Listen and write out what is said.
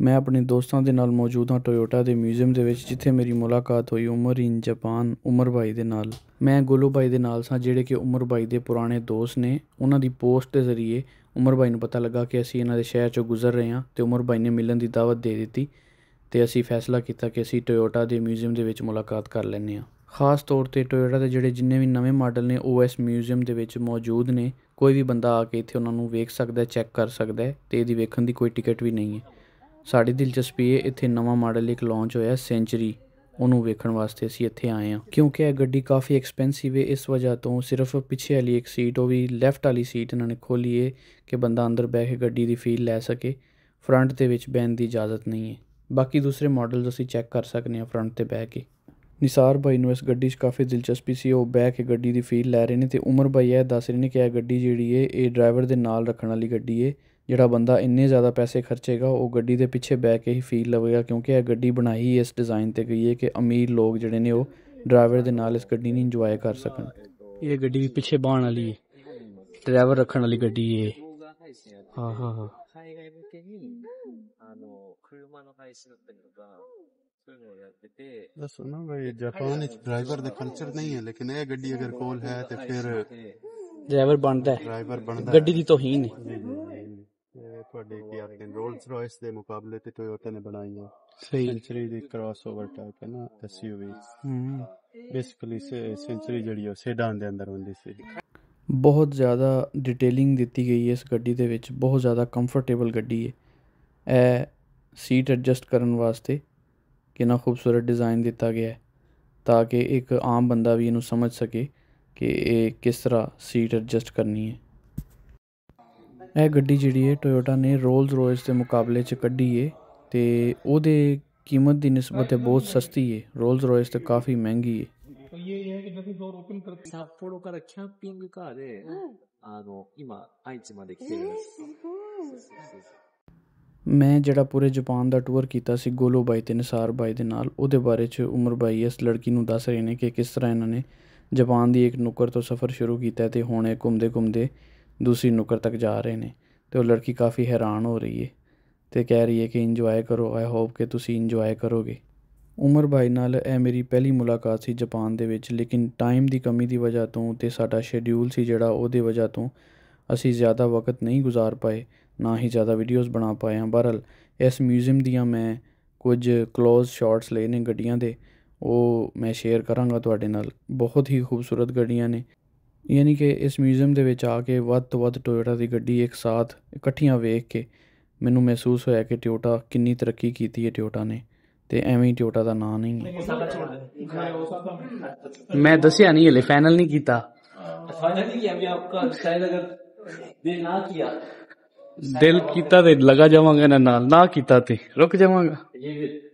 ਮੈਂ ਆਪਣੇ ਦੋਸਤਾਂ ਦੇ ਨਾਲ ਮੌਜੂਦ ਹਾਂ ਟੋਯੋਟਾ ਦੇ ਮਿਊਜ਼ੀਅਮ ਦੇ ਵਿੱਚ ਜਿੱਥੇ ਮੇਰੀ ਮੁਲਾਕਾਤ ਹੋਈ ਉਮਰ ਇਨ ਜਾਪਾਨ ਉਮਰ ਭਾਈ ਦੇ ਨਾਲ ਮੈਂ ਗੋਲੂ ਭਾਈ ਦੇ ਨਾਲ ਸਾਂ ਜਿਹੜੇ ਕਿ ਉਮਰ ਭਾਈ ਦੇ ਪੁਰਾਣੇ ਦੋਸਤ ਨੇ ਉਹਨਾਂ ਦੀ ਪੋਸਟ ਦੇ ਜ਼ਰੀਏ ਉਮਰ ਭਾਈ ਨੂੰ ਪਤਾ ਲੱਗਾ ਕਿ ਅਸੀਂ ਇਹਨਾਂ ਦੇ ਸ਼ਹਿਰ ਚੋਂ ਗੁਜ਼ਰ ਰਹੇ ਹਾਂ ਤੇ ਉਮਰ ਭਾਈ ਨੇ ਮਿਲਣ ਦੀ ਦਾਵਤ ਦੇ ਦਿੱਤੀ ਤੇ ਅਸੀਂ ਫੈਸਲਾ ਕੀਤਾ ਕਿ ਅਸੀਂ ਟੋਯੋਟਾ ਦੇ ਮਿਊਜ਼ੀਅਮ ਦੇ ਵਿੱਚ ਮੁਲਾਕਾਤ ਕਰ ਲੈਨੇ ਹਾਂ ਖਾਸ ਤੌਰ ਤੇ ਟੋਯੋਟਾ ਦੇ ਜਿਹੜੇ ਜਿੰਨੇ ਵੀ ਨਵੇਂ ਮਾਡਲ ਨੇ ਓਐਸ ਮਿਊਜ਼ੀਅਮ ਦੇ ਵਿੱਚ ਮੌਜੂਦ ਨੇ ਕੋਈ ਵੀ ਬੰਦਾ ਆ ਕੇ ਇੱਥੇ ਉਹਨਾਂ ਨੂੰ ਵੇਖ ਸਕਦਾ ਹੈ ਚੈੱਕ ਕਰ ਸਕਦਾ ਤੇ ਇਹਦੀ ਵੇਖਣ ਦੀ ਕੋਈ ਟਿਕਟ ਵੀ ਨਹੀਂ ਹੈ ਸਾਡੀ ਦਿਲਚਸਪੀ ਹੈ ਇੱਥੇ ਨਵਾਂ ਮਾਡਲ ਇੱਕ ਲਾਂਚ ਹੋਇਆ ਸੈਂਚਰੀ ਉਹਨੂੰ ਵੇਖਣ ਵਾਸਤੇ ਅਸੀਂ ਇੱਥੇ ਆਏ ਹਾਂ ਕਿਉਂਕਿ ਇਹ ਗੱਡੀ ਕਾਫੀ ਐਕਸਪੈਂਸਿਵ ਹੈ ਇਸ ਵਜ੍ਹਾ ਤੋਂ ਸਿਰਫ ਪਿੱਛੇ ਵਾਲੀ ਇੱਕ ਸੀਟ ਉਹ ਵੀ ਲੈਫਟ ਵਾਲੀ ਸੀਟ ਇਹਨਾਂ ਨੇ ਖੋਲੀ ਹੈ ਕਿ ਬੰਦਾ ਅੰਦਰ ਬਹਿ ਕੇ ਗੱਡੀ ਦੀ ਫੀਲ ਲੈ ਸਕੇ ਫਰੰਟ ਦੇ ਵਿੱਚ ਬੈਣ ਦੀ ਇਜਾਜ਼ਤ ਨਹੀਂ ਹੈ ਬਾਕੀ ਦੂਸਰੇ ਮਾਡਲਸ ਅਸੀਂ ਚੈੱਕ ਕਰ ਸਕਨੇ ਆ ਫਰੰਟ ਤੇ ਬਹਿ ਕੇ ਨਿਸਾਰ ਭਾਈ ਨੂੰ ਇਸ ਗੱਡੀ 'ਚ ਕਾਫੀ ਦਿਲਚਸਪੀ ਸੀ ਉਹ ਬਹਿ ਕੇ ਗੱਡੀ ਦੀ ਫੀਲ ਲੈ ਰਹੇ ਨੇ ਤੇ ਉਮਰ ਭਾਈ ਇਹ ਦੱਸ ਰਹੇ ਨੇ ਕਿ ਇਹ ਗੱਡੀ ਜਿਹੜੀ ਹੈ ਇਹ ਡਰਾਈਵਰ ਦੇ ਨਾਲ ਰੱਖਣ ਵਾਲੀ ਗੱਡੀ ਹੈ ਜਿਹੜਾ ਬੰਦਾ ਇੰਨੇ ਜ਼ਿਆਦਾ ਪੈਸੇ ਖਰਚੇਗਾ ਉਹ ਗੱਡੀ ਦੇ ਪਿੱਛੇ ਬੈ ਕੇ ਹੀ ਫੀਲ ਲਵੇਗਾ ਕਿਉਂਕਿ ਇਹ ਗੱਡੀ ਬਣਾਈ ਇਸ ਡਿਜ਼ਾਈਨ ਤੇ ਗਈ ਹੈ ਕਿ ਅਮੀਰ ਲੋਕ ਜਿਹੜੇ ਨੇ ਉਹ ਡਰਾਈਵਰ ਦੇ ਨਾਲ ਇਸ ਗੱਡੀ ਨੂੰ ਇੰਜੋਏ ਕਰ ਸਕਣ ਇਹ ਗੱਡੀ ਵੀ ਪਿੱਛੇ ਬਾਣ ਵਾਲੀ ਹੈ ਡਰਾਈਵਰ ਰੱਖਣ ਵਾਲੀ ਗੱਡੀ ਹੈ ਹਾਂ ਹਾਂ ਹਾਂ 海外向けに、あの、車の廃止だったりとか、そういうのをやってて。ਦੱਸੋ ਨਾ ਬਈ ਜਾਪਾਨ ਵਿੱਚ ਡਰਾਈਵਰ ਦੇ ਕਲਚਰ ਨਹੀਂ ਹੈ ਲੇਕਿਨ ਇਹ ਗੱਡੀ ਅਗਰ ਕੋਲ ਹੈ ਤੇ ਫਿਰ ਡਰਾਈਵਰ ਬਣਦਾ ਹੈ ਡਰਾਈਵਰ ਬਣਦਾ ਗੱਡੀ ਦੀ ਤੋਹੀਨ ਹੈ ਤੁਹਾਡੇ ਕੀਆ ਤੇ ਰੋਲਸ ਰਾਇਸ ਦੇ ਮੁਕਾਬਲੇ ਤੇ ਟੋਯੋਟਾ ਨੇ ਬਣਾਈ ਹੈ ਸੈਂਚਰੀ ਦੀ ਕ੍ਰਾਸਓਵਰ ਟਾਈਪ ਹੈ ਨਾ ਐਸਯੂਵੀ ਹੂੰ ਬੇਸਿਕਲੀ ਸੈਂਚਰੀ ਜਿਹੜੀ ਉਹ ਸੈਡਾਨ ਦੇ ਅੰਦਰ ਹੁੰਦੀ ਸੀ ਬਹੁਤ ਜ਼ਿਆਦਾ ਡਿਟੇਲਿੰਗ ਦਿੱਤੀ ਗਈ ਹੈ ਇਸ ਗੱਡੀ ਦੇ ਵਿੱਚ ਬਹੁਤ ਜ਼ਿਆਦਾ ਕੰਫਰਟੇਬਲ ਗੱਡੀ ਹੈ ਇਹ ਸੀਟ ਐਡਜਸਟ ਕਰਨ ਵਾਸਤੇ ਕਿੰਨਾ ਖੂਬਸੂਰਤ ਡਿਜ਼ਾਈਨ ਦਿੱਤਾ ਗਿਆ ਹੈ ਤਾਂ ਕਿ ਇੱਕ ਆਮ ਬੰਦਾ ਵੀ ਇਹਨੂੰ ਸਮਝ ਸਕੇ ਕਿ ਇਹ ਕਿਸ ਤਰ੍ਹਾਂ ਸੀਟ ਐਡਜਸਟ ਕਰਨੀ ਹੈ ਇਹ ਗੱਡੀ ਜਿਹੜੀ ਹੈ ਟੋਯੋਟਾ ਨੇ ਰੋਲਸ ਰੋਇਸ ਦੇ ਮੁਕਾਬਲੇ 'ਚ ਕੱਢੀ ਏ ਤੇ ਉਹਦੇ ਕੀਮਤ ਦੀ ਨਿਸਬਤ ਬਹੁਤ ਸਸਤੀ ਏ ਰੋਲਸ ਰੋਇਸ ਤਾਂ ਕਾਫੀ ਮਹਿੰਗੀ ਏ ਮੈਂ ਜਿਹੜਾ ਪੂਰੇ ਜਾਪਾਨ ਦਾ ਟੂਰ ਕੀਤਾ ਸੀ ਗੋਲੋ ਬਾਈ ਤੇ ਨਸਾਰ ਬਾਈ ਦੇ ਨਾਲ ਉਹਦੇ ਬਾਰੇ 'ਚ ਉਮਰ ਬਾਈ ਇਸ ਲੜਕੀ ਨੂੰ ਦੱਸ ਰਹੇ ਨੇ ਕਿ ਕਿਸ ਤਰ੍ਹਾਂ ਇਹਨਾਂ ਨੇ ਜਾਪਾਨ ਦੀ ਇੱਕ ਨੁੱਕਰ ਤੋਂ ਸਫ਼ਰ ਸ਼ੁਰੂ ਕੀਤਾ ਤੇ ਹੁਣ ਇਹ ਘੁੰਮਦੇ ਘੁੰਮਦੇ ਦੂਸਰੀ ਨੁਕਰ ਤੱਕ ਜਾ ਰਹੇ ਨੇ ਤੇ ਉਹ ਲੜਕੀ ਕਾਫੀ ਹੈਰਾਨ ਹੋ ਰਹੀ ਏ ਤੇ ਕਹਿ ਰਹੀ ਏ ਕਿ ਇੰਜੋਏ ਕਰੋ ਆਈ ਹੋਪ ਕਿ ਤੁਸੀਂ ਇੰਜੋਏ ਕਰੋਗੇ ਉਮਰ ਭਾਈ ਨਾਲ ਇਹ ਮੇਰੀ ਪਹਿਲੀ ਮੁਲਾਕਾਤ ਸੀ ਜਾਪਾਨ ਦੇ ਵਿੱਚ ਲੇਕਿਨ ਟਾਈਮ ਦੀ ਕਮੀ ਦੀ ਵਜ੍ਹਾ ਤੋਂ ਤੇ ਸਾਡਾ ਸ਼ੈਡਿਊਲ ਸੀ ਜਿਹੜਾ ਉਹਦੇ ਵਜ੍ਹਾ ਤੋਂ ਅਸੀਂ ਜ਼ਿਆਦਾ ਵਕਤ ਨਹੀਂ گزار ਪਾਏ ਨਾ ਹੀ ਜ਼ਿਆਦਾ ਵੀਡੀਓਜ਼ ਬਣਾ ਪਾਏ ਹਾਂ ਬਹਰਲ ਇਸ ਮਿਊਜ਼ੀਅਮ ਦੀਆਂ ਮੈਂ ਕੁਝ ক্লোਜ਼ ਸ਼ਾਟਸ ਲਏ ਨੇ ਗੱਡੀਆਂ ਦੇ ਉਹ ਮੈਂ ਸ਼ੇਅਰ ਕਰਾਂਗਾ ਤੁਹਾਡੇ ਨਾਲ ਬਹੁਤ ਹੀ ਖੂਬਸੂਰਤ ਗੱਡੀਆਂ ਨੇ ਯਾਨੀ ਕਿ ਇਸ ਮਿਊਜ਼ੀਅਮ ਦੇ ਵਿੱਚ ਆ ਕੇ ਵੱਧ ਤੋਂ ਵੱਧ ਟੋਇਟਾ ਦੀ ਗੱਡੀ ਇੱਕ ਸਾਥ ਇਕੱਠੀਆਂ ਵੇਖ ਕੇ ਮੈਨੂੰ ਮਹਿਸੂਸ ਹੋਇਆ ਕਿ ਟੋਇਟਾ ਕਿੰਨੀ ਤਰੱਕੀ ਕੀਤੀ ਹੈ ਟੋਇਟਾ ਨੇ ਤੇ ਐਵੇਂ ਹੀ ਟੋਇਟਾ ਦਾ ਨਾਂ ਨਹੀਂ ਮੈਂ ਦੱਸਿਆ ਨਹੀਂ ਹਲੇ ਫਾਈਨਲ ਨਹੀਂ ਕੀਤਾ ਫਾਈਨਲ ਨਹੀਂ ਕੀਤਾ ਵੀ ਆਪਕਾ ਸ਼ਾਇਦ ਅਗਰ ਦੇ ਨਾ ਕੀਤਾ ਦਿਲ ਕੀਤਾ ਤੇ ਲਗਾ ਜਾਵਾਂਗਾ ਨਾਲ ਨਾ ਕੀਤਾ ਤੇ ਰੁਕ ਜਾਵਾਂਗਾ